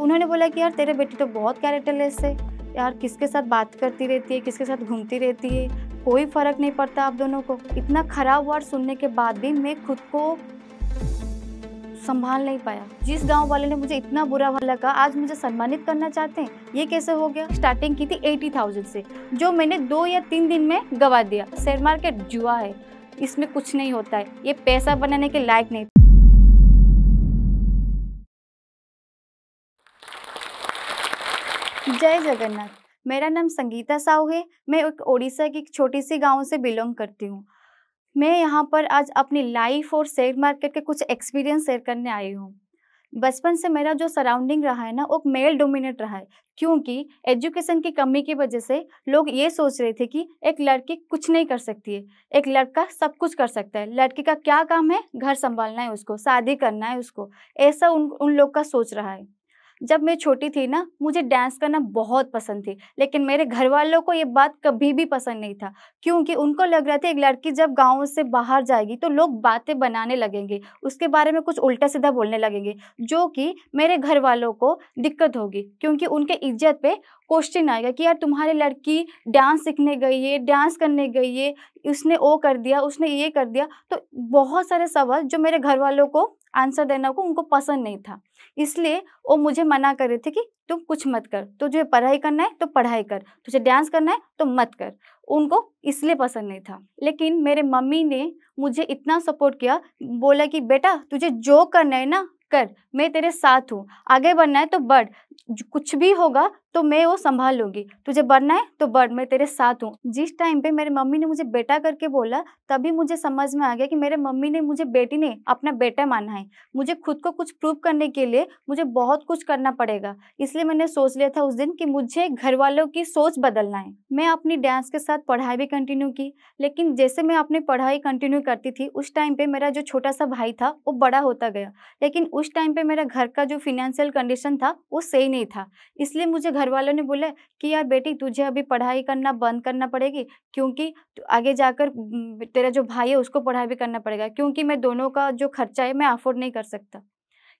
उन्होंने बोला कि यार तेरे बेटी तो बहुत कैरेक्टरलेस है यार किसके साथ बात करती रहती है किसके साथ घूमती रहती है कोई फ़र्क नहीं पड़ता आप दोनों को इतना खराब वर्ड सुनने के बाद भी मैं खुद को संभाल नहीं पाया जिस गांव वाले ने मुझे इतना बुरा भला कहा आज मुझे सम्मानित करना चाहते हैं ये कैसे हो गया स्टार्टिंग की थी एटी थाउजेंड से जो मैंने दो या तीन दिन में गवा दिया शेयर मार्केट जुआ है इसमें कुछ नहीं होता है ये पैसा बनाने के लायक नहीं जय जगन्नाथ मेरा नाम संगीता साहू है मैं एक ओडिशा की एक छोटी सी गांव से बिलोंग करती हूँ मैं यहाँ पर आज अपनी लाइफ और शेयर मार्केट के कुछ एक्सपीरियंस शेयर करने आई हूँ बचपन से मेरा जो सराउंडिंग रहा है ना वो मेल डोमिनेट रहा है क्योंकि एजुकेशन की कमी की वजह से लोग ये सोच रहे थे कि एक लड़की कुछ नहीं कर सकती है एक लड़का सब कुछ कर सकता है लड़की का क्या काम है घर संभालना है उसको शादी करना है उसको ऐसा उन उन लोग का सोच रहा है जब मैं छोटी थी ना मुझे डांस करना बहुत पसंद थी लेकिन मेरे घर वालों को ये बात कभी भी पसंद नहीं था क्योंकि उनको लग रहा था एक लड़की जब गाँव से बाहर जाएगी तो लोग बातें बनाने लगेंगे उसके बारे में कुछ उल्टा सीधा बोलने लगेंगे जो कि मेरे घर वालों को दिक्कत होगी क्योंकि उनके इज्जत पे क्वेश्चन आएगा कि यार तुम्हारी लड़की डांस सीखने गई है डांस करने गई है उसने ओ कर दिया उसने ये कर दिया तो बहुत सारे सवाल जो मेरे घर वालों को आंसर देना को उनको पसंद नहीं था इसलिए वो मुझे मना कर रहे थे कि तुम कुछ मत कर तो जो पढ़ाई करना है तो पढ़ाई कर तुझे डांस करना है तो मत कर उनको इसलिए पसंद नहीं था लेकिन मेरे मम्मी ने मुझे इतना सपोर्ट किया बोला कि बेटा तुझे जो करना है ना कर मैं तेरे साथ हूँ आगे बढ़ना है तो बढ़ कुछ भी होगा तो मैं वो संभाल लूंगी तुझे बढ़ना है तो बढ़ मैं तेरे साथ हूँ जिस टाइम पे मेरे मम्मी ने मुझे बेटा करके बोला तभी मुझे समझ में आ गया कि मेरे मम्मी ने मुझे बेटी ने अपना बेटा माना है मुझे खुद को कुछ प्रूव करने के लिए मुझे बहुत कुछ करना पड़ेगा इसलिए मैंने सोच लिया था उस दिन कि मुझे घर वालों की सोच बदलना है मैं अपनी डांस के साथ पढ़ाई भी कंटिन्यू की लेकिन जैसे मैं अपनी पढ़ाई कंटिन्यू करती थी उस टाइम पे मेरा जो छोटा सा भाई था वो बड़ा होता गया लेकिन उस टाइम पे मेरा घर का जो फिनेंशियल कंडीशन था वो सही ही नहीं था इसलिए मुझे घर वालों ने बोला कि यार बेटी तुझे अभी पढ़ाई करना बंद करना पड़ेगी क्योंकि आगे जाकर तेरा जो भाई है उसको पढ़ाई भी करना पड़ेगा क्योंकि मैं दोनों का जो खर्चा है मैं अफोर्ड नहीं कर सकता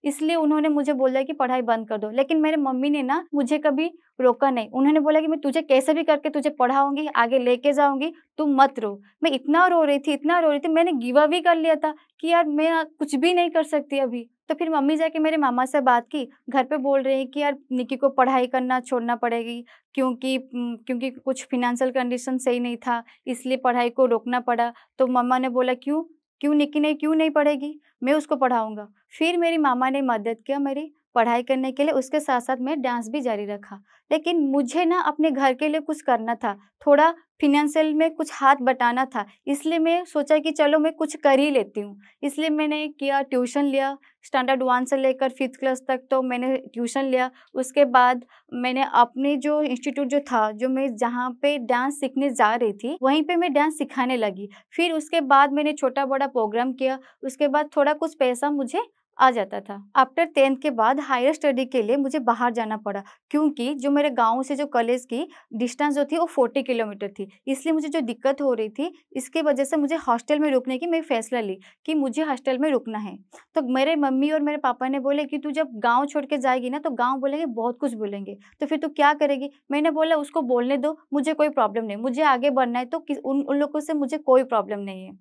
इसलिए उन्होंने मुझे बोला कि पढ़ाई बंद कर दो लेकिन मेरे मम्मी ने ना मुझे कभी रोका नहीं उन्होंने बोला कि मैं तुझे कैसे भी करके तुझे पढ़ाऊंगी आगे लेके जाऊंगी तू मत रो मैं इतना रो रही थी इतना रो रही थी मैंने गिवा भी कर लिया था कि यार मैं कुछ भी नहीं कर सकती अभी तो फिर मम्मी जाके मेरे मामा से बात की घर पे बोल रहे हैं कि यार निकी को पढ़ाई करना छोड़ना पड़ेगी क्योंकि क्योंकि कुछ फिनेंशियल कंडीशन सही नहीं था इसलिए पढ़ाई को रोकना पड़ा तो मम्मा ने बोला क्यों क्यों निकी नहीं क्यों नहीं पढ़ेगी मैं उसको पढ़ाऊँगा फिर मेरी मामा ने मदद किया मेरी पढ़ाई करने के लिए उसके साथ साथ मैं डांस भी जारी रखा लेकिन मुझे ना अपने घर के लिए कुछ करना था थोड़ा फिनेंशियल में कुछ हाथ बटाना था इसलिए मैं सोचा कि चलो मैं कुछ कर ही लेती हूँ इसलिए मैंने किया ट्यूशन लिया स्टैंडर्ड वन से लेकर फिफ्थ क्लास तक तो मैंने ट्यूशन लिया उसके बाद मैंने अपने जो इंस्टीट्यूट जो था जो मैं जहाँ पे डांस सीखने जा रही थी वहीं पे मैं डांस सिखाने लगी फिर उसके बाद मैंने छोटा बड़ा प्रोग्राम किया उसके बाद थोड़ा कुछ पैसा मुझे आ जाता था आफ्टर टेंथ के बाद हायर स्टडी के लिए मुझे बाहर जाना पड़ा क्योंकि जो मेरे गांव से जो कॉलेज की डिस्टेंस जो थी वो फोर्टी किलोमीटर थी इसलिए मुझे जो दिक्कत हो रही थी इसके वजह से मुझे हॉस्टल में रुकने की मैं फैसला ली कि मुझे हॉस्टल में रुकना है तो मेरे मम्मी और मेरे पापा ने बोले कि तू जब गाँव छोड़ के जाएगी ना तो गाँव बोलेंगे बहुत कुछ बोलेंगे तो फिर तू क्या करेगी मैंने बोला उसको बोलने दो मुझे कोई प्रॉब्लम नहीं मुझे आगे बढ़ना है तो उन उन लोगों से मुझे कोई प्रॉब्लम नहीं है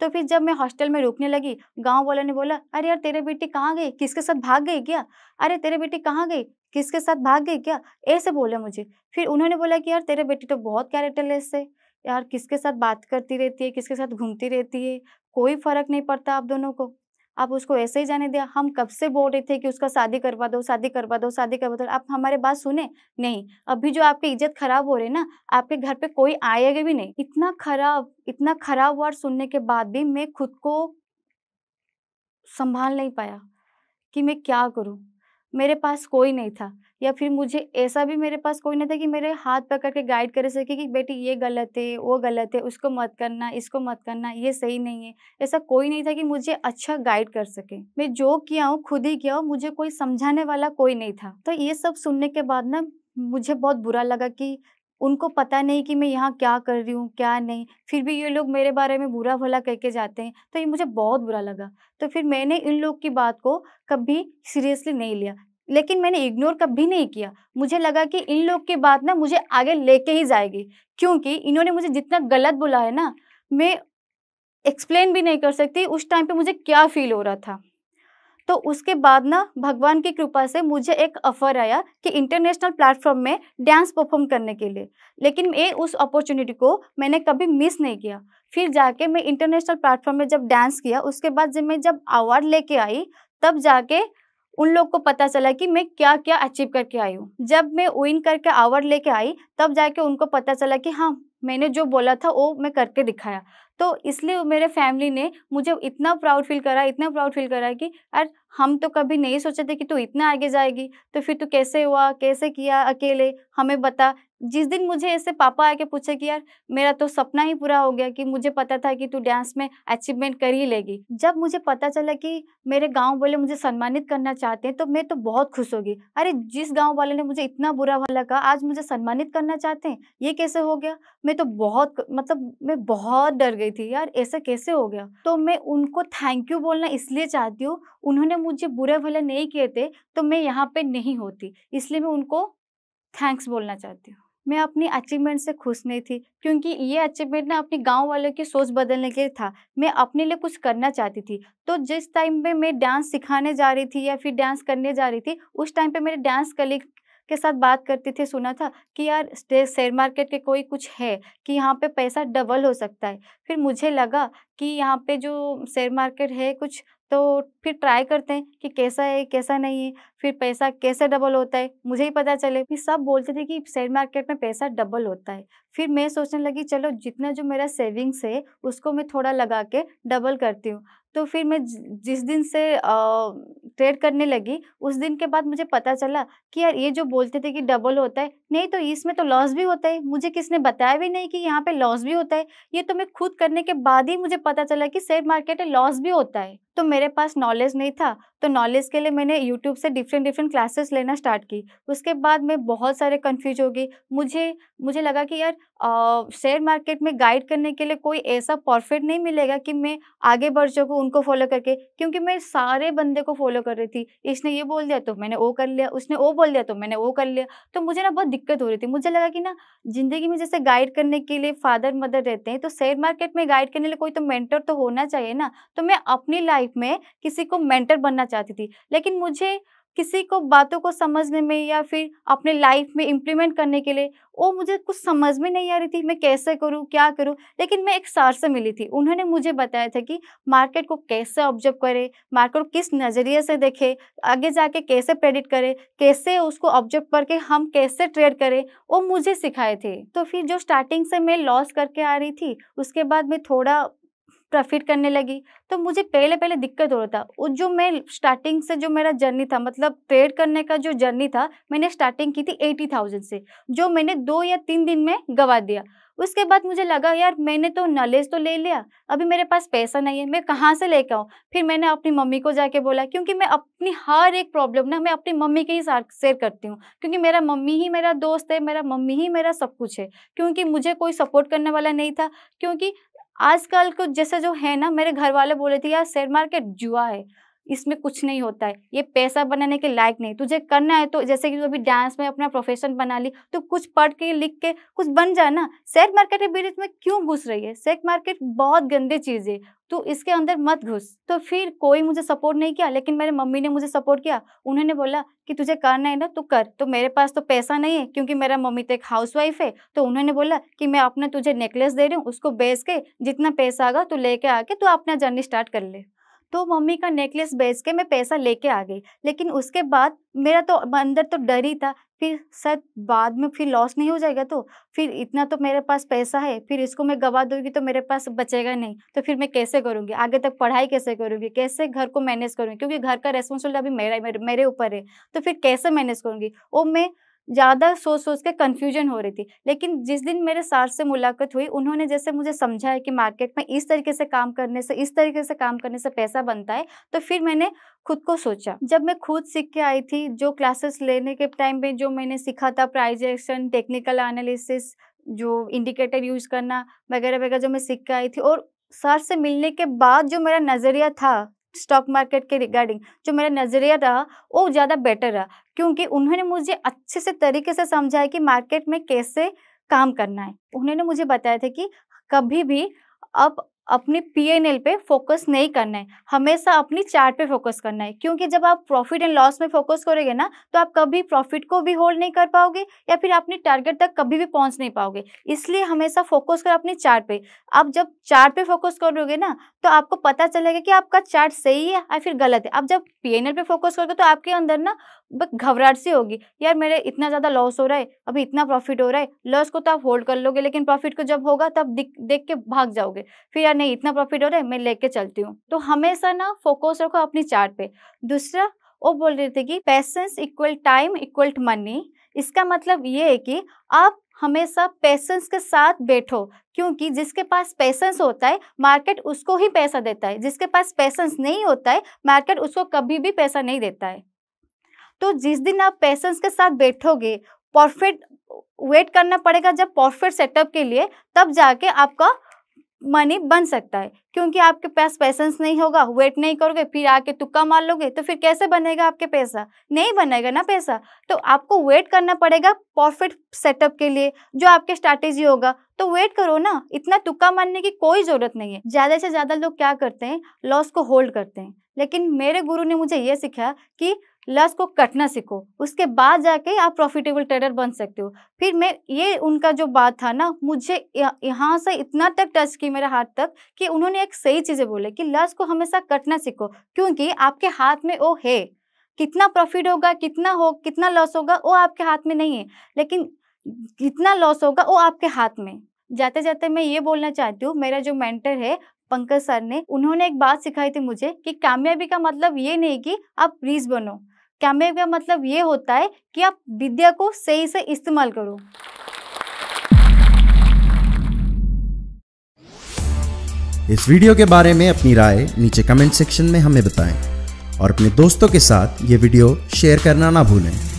तो फिर जब मैं हॉस्टल में रुकने लगी गाँव वालों ने बोला अरे यार तेरे बेटी कहाँ गई किसके साथ भाग गई क्या अरे तेरे बेटी कहाँ गई किसके साथ भाग गई क्या ऐसे बोला मुझे फिर उन्होंने बोला कि यार तेरे बेटी तो बहुत कैरेक्टरलेस है यार किसके साथ बात करती रहती है किसके साथ घूमती रहती है कोई फर्क नहीं पड़ता आप दोनों को आप उसको ऐसे ही जाने दिया हम कब से बोल रहे थे कि उसका शादी करवा दो शादी करवा दो शादी करवा दो आप हमारे बात सुने नहीं अभी जो आपकी इज्जत खराब हो रही है ना आपके घर पे कोई आएगा भी नहीं इतना खराब इतना खराब वर्ड सुनने के बाद भी मैं खुद को संभाल नहीं पाया कि मैं क्या करूं मेरे पास कोई नहीं था या फिर मुझे ऐसा भी मेरे पास कोई नहीं था कि मेरे हाथ पकड़ के गाइड कर सके कि बेटी ये गलत है वो गलत है उसको मत करना इसको मत करना ये सही नहीं है ऐसा कोई नहीं था कि मुझे अच्छा गाइड कर सके मैं जो किया हूँ खुद ही किया हूँ मुझे कोई समझाने वाला कोई नहीं था तो ये सब सुनने के बाद ना मुझे बहुत बुरा लगा कि उनको पता नहीं कि मैं यहाँ क्या कर रही हूँ क्या नहीं फिर भी ये लोग मेरे बारे में बुरा भला कह के जाते हैं तो ये मुझे बहुत बुरा लगा तो फिर मैंने इन लोग की बात को कभी सीरियसली नहीं लिया लेकिन मैंने इग्नोर कभी नहीं किया मुझे लगा कि इन लोग की बात ना मुझे आगे लेके ही जाएगी क्योंकि इन्होंने मुझे जितना गलत बोला है ना मैं एक्सप्लेन भी नहीं कर सकती उस टाइम पे मुझे क्या फील हो रहा था तो उसके बाद ना भगवान की कृपा से मुझे एक ऑफर आया कि इंटरनेशनल प्लेटफॉर्म में डांस परफॉर्म करने के लिए लेकिन ये उस अपॉर्चुनिटी को मैंने कभी मिस नहीं किया फिर जाके मैं इंटरनेशनल प्लेटफॉर्म में जब डांस किया उसके बाद जब मैं जब अवार्ड लेके आई तब जाके उन लोग को पता चला कि मैं क्या क्या अचीव करके आई हूँ जब मैं विन करके अवार्ड लेके आई तब जाके उनको पता चला कि हाँ मैंने जो बोला था वो मैं करके दिखाया तो इसलिए मेरे फैमिली ने मुझे इतना प्राउड फील करा इतना प्राउड फील करा कि यार हम तो कभी नहीं सोचे थे कि तू इतना आगे जाएगी तो फिर तू कैसे हुआ कैसे किया अकेले हमें बता जिस दिन मुझे ऐसे पापा आके पूछे कि यार मेरा तो सपना ही पूरा हो गया कि मुझे पता था कि तू डांस में अचीवमेंट कर ही लेगी जब मुझे पता चला कि मेरे गांव वाले मुझे सम्मानित करना चाहते हैं तो मैं तो बहुत खुश होगी अरे जिस गांव वाले ने मुझे इतना बुरा भला कहा आज मुझे सम्मानित करना चाहते हैं ये कैसे हो गया मैं मैं तो बहुत मतलब मैं बहुत डर गई थी यार ऐसा कैसे हो गया तो मैं उनको थैंक यू बोलना इसलिए चाहती हूँ उन्होंने मुझे बुरे भले नहीं किए थे तो मैं यहाँ पे नहीं होती इसलिए मैं उनको थैंक्स बोलना चाहती हूँ मैं अपनी अचीवमेंट से खुश नहीं थी क्योंकि ये अचीवमेंट ना अपने गांव वालों की सोच बदलने के लिए था मैं अपने लिए कुछ करना चाहती थी तो जिस टाइम पे मैं डांस सिखाने जा रही थी या फिर डांस करने जा रही थी उस टाइम पे मेरे डांस कलीग के साथ बात करते थे सुना था कि यार शेयर मार्केट के कोई कुछ है कि यहाँ पे पैसा डबल हो सकता है फिर मुझे लगा कि यहाँ पे जो शेयर मार्केट है कुछ तो फिर ट्राई करते हैं कि कैसा है कैसा नहीं है फिर पैसा कैसे डबल होता है मुझे ही पता चले फिर सब बोलते थे कि शेयर मार्केट में पैसा डबल होता है फिर मैं सोचने लगी चलो जितना जो मेरा सेविंग्स है उसको मैं थोड़ा लगा के डबल करती हूँ तो फिर मैं जिस दिन से ट्रेड करने लगी उस दिन के बाद मुझे पता चला कि यार ये जो बोलते थे कि डबल होता है नहीं तो इसमें तो लॉस भी होता है मुझे किसने बताया भी नहीं कि यहाँ पे लॉस भी होता है ये तो मैं खुद करने के बाद ही मुझे पता चला कि शेयर मार्केट में लॉस भी होता है तो मेरे पास नॉलेज नहीं था तो नॉलेज के लिए मैंने यूट्यूब से डिफरेंट डिफरेंट क्लासेस लेना स्टार्ट की उसके बाद मैं बहुत सारे कन्फ्यूज हो गई मुझे मुझे लगा कि यार शेयर मार्केट में गाइड करने के लिए कोई ऐसा परफेक्ट नहीं मिलेगा कि मैं आगे बढ़ सकूँ उनको फॉलो करके क्योंकि मैं सारे बंदे को फॉलो कर रही थी इसने ये बोल दिया तो मैंने वो कर लिया उसने वो बोल दिया तो मैंने वो कर लिया तो मुझे ना बहुत दिक्कत हो रही थी मुझे लगा कि ना ज़िंदगी में जैसे गाइड करने के लिए फादर मदर रहते हैं तो शेयर मार्केट में गाइड करने लिए कोई तो मेंटर तो होना चाहिए ना तो मैं अपनी लाइफ में किसी को मेंटर बनना चाहती थी लेकिन मुझे किसी को बातों को समझने में या फिर अपने लाइफ में इम्प्लीमेंट करने के लिए वो मुझे कुछ समझ में नहीं आ रही थी मैं कैसे करूँ क्या करूँ लेकिन मैं एक सार से मिली थी उन्होंने मुझे बताया था कि मार्केट को कैसे ऑब्जर्व करे मार्केट को किस नज़रिए से देखे आगे जाके कैसे प्रेडिक्ट करे कैसे उसको ऑब्जर्व करके हम कैसे ट्रेड करें वो मुझे सिखाए थे तो फिर जो स्टार्टिंग से मैं लॉस करके आ रही थी उसके बाद मैं थोड़ा प्रॉफिट करने लगी तो मुझे पहले पहले दिक्कत हो रहा था वो जो मैं स्टार्टिंग से जो मेरा जर्नी था मतलब ट्रेड करने का जो जर्नी था मैंने स्टार्टिंग की थी एटी थाउजेंड से जो मैंने दो या तीन दिन में गवा दिया उसके बाद मुझे लगा यार मैंने तो नॉलेज तो ले लिया अभी मेरे पास पैसा नहीं है मैं कहाँ से लेकर आऊँ फिर मैंने अपनी मम्मी को जाके बोला क्योंकि मैं अपनी हर एक प्रॉब्लम ना मैं अपनी मम्मी के ही साथ शेयर करती हूँ क्योंकि मेरा मम्मी ही मेरा दोस्त है मेरा मम्मी ही मेरा सब कुछ है क्योंकि मुझे कोई सपोर्ट करने वाला नहीं था क्योंकि आजकल कुछ जैसे जो है ना मेरे घर वाले बोले थे यार शेयर मार्केट जुआ है इसमें कुछ नहीं होता है ये पैसा बनाने के लायक नहीं तुझे करना है तो जैसे कि तू अभी डांस में अपना प्रोफेशन बना ली तो कुछ पढ़ के लिख के कुछ बन जा ना शेयर मार्केट के बीच में क्यों घुस रही है शेयर मार्केट बहुत गंदे चीज़ है तो इसके अंदर मत घुस तो फिर कोई मुझे सपोर्ट नहीं किया लेकिन मेरे मम्मी ने मुझे सपोर्ट किया उन्होंने बोला कि तुझे करना है ना तू तो कर तो मेरे पास तो पैसा नहीं है क्योंकि मेरा मम्मी तो एक हाउस वाइफ है तो उन्होंने बोला कि मैं अपना तुझे नेकलेस दे रही हूँ उसको बेच के जितना पैसा आगा तू लेके आके तू अपना जर्नी स्टार्ट कर ले तो मम्मी का नेकलेस बेच के मैं पैसा लेके आ गई लेकिन उसके बाद मेरा तो अंदर तो डर ही था फिर शायद बाद में फिर लॉस नहीं हो जाएगा तो फिर इतना तो मेरे पास पैसा है फिर इसको मैं गवा दूंगी तो मेरे पास बचेगा नहीं तो फिर मैं कैसे करूँगी आगे तक पढ़ाई कैसे करूँगी कैसे घर को मैनेज करूँगी क्योंकि घर का रेस्पॉन्सिबिलिटी अभी मेरा मेरे ऊपर है तो फिर कैसे मैनेज करूँगी वो मैं ज़्यादा सोच सोच के कन्फ्यूजन हो रही थी लेकिन जिस दिन मेरे सार से मुलाकात हुई उन्होंने जैसे मुझे समझा है कि मार्केट में इस तरीके से काम करने से इस तरीके से काम करने से पैसा बनता है तो फिर मैंने खुद को सोचा जब मैं खुद सीख के आई थी जो क्लासेस लेने के टाइम में जो मैंने सीखा था प्राइज टेक्निकल एनालिसिस जो इंडिकेटर यूज करना वगैरह वगैरह जो मैं सीख के आई थी और सर से मिलने के बाद जो मेरा नज़रिया था स्टॉक मार्केट के रिगार्डिंग जो मेरा नज़रिया रहा वो ज़्यादा बेटर रहा क्योंकि उन्होंने मुझे अच्छे से तरीके से समझाया कि मार्केट में कैसे काम करना है उन्होंने मुझे बताया था कि कभी भी आप अपने पी एन एल पे फोकस नहीं करना है हमेशा अपनी चार्ट पे फोकस करना है क्योंकि जब आप प्रॉफिट एंड लॉस में फोकस करोगे ना तो आप कभी प्रॉफिट को भी होल्ड नहीं कर पाओगे या फिर अपने टारगेट तक कभी भी पहुंच नहीं पाओगे इसलिए हमेशा फोकस करो अपनी चार्ट पे आप जब चार्ट पे फोकस करोगे ना तो आपको पता चलेगा कि आपका चार्ट सही है या फिर गलत है आप जब पी एन एल पे फोकस करोगे तो आपके अंदर ना घबराहट सी होगी यार मेरे इतना ज़्यादा लॉस हो रहा है अभी इतना प्रॉफिट हो रहा है लॉस को तो आप होल्ड कर लोगे लेकिन प्रॉफिट को जब होगा तब देख के भाग जाओगे फिर नहीं इतना प्रॉफिट हो रहा है मैं लेके चलती हूँ तो हमेशा ना फोकस रखो अपनी चार्ट पे दूसरा वो बोल रहे थे कि patience equal time equal money इसका मतलब ये है कि आप हमेशा पेशेंस के साथ बैठो क्योंकि जिसके पास पेशेंस होता है मार्केट उसको ही पैसा देता है जिसके पास पेशेंस नहीं होता है मार्केट उसको कभी भी पैसा नहीं देता है तो जिस दिन आप पेशेंस के साथ बैठोगे परफेक्ट वेट करना पड़ेगा जब परफेक्ट सेटअप के लिए तब जाके आपका मनी बन सकता है क्योंकि आपके पास पैसेंस नहीं होगा वेट नहीं करोगे फिर आके तुक्का मार लोगे तो फिर कैसे बनेगा आपके पैसा नहीं बनेगा ना पैसा तो आपको वेट करना पड़ेगा प्रॉफिट सेटअप के लिए जो आपके स्ट्रैटेजी होगा तो वेट करो ना इतना तुक्का मारने की कोई ज़रूरत नहीं है ज़्यादा से ज़्यादा लोग क्या करते हैं लॉस को होल्ड करते हैं लेकिन मेरे गुरु ने मुझे ये सिखाया कि लॉस को कटना सीखो उसके बाद जाके आप प्रॉफिटेबल ट्रेडर बन सकते हो फिर मैं ये उनका जो बात था ना मुझे यहाँ से इतना तक टच की मेरे हाथ तक कि उन्होंने एक सही चीज़ें बोले कि लॉस को हमेशा कटना सीखो क्योंकि आपके हाथ में वो है कितना प्रॉफिट होगा कितना हो कितना लॉस होगा वो आपके हाथ में नहीं है लेकिन कितना लॉस होगा वो आपके हाथ में जाते जाते मैं ये बोलना चाहती हूँ मेरा जो मेंटर है पंकज सर ने उन्होंने एक बात सिखाई थी मुझे कि कामयाबी का मतलब ये नहीं कि आप रीज बनो कैमे का मतलब ये होता है कि आप विद्या को सही से इस्तेमाल करो इस वीडियो के बारे में अपनी राय नीचे कमेंट सेक्शन में हमें बताएं और अपने दोस्तों के साथ ये वीडियो शेयर करना ना भूलें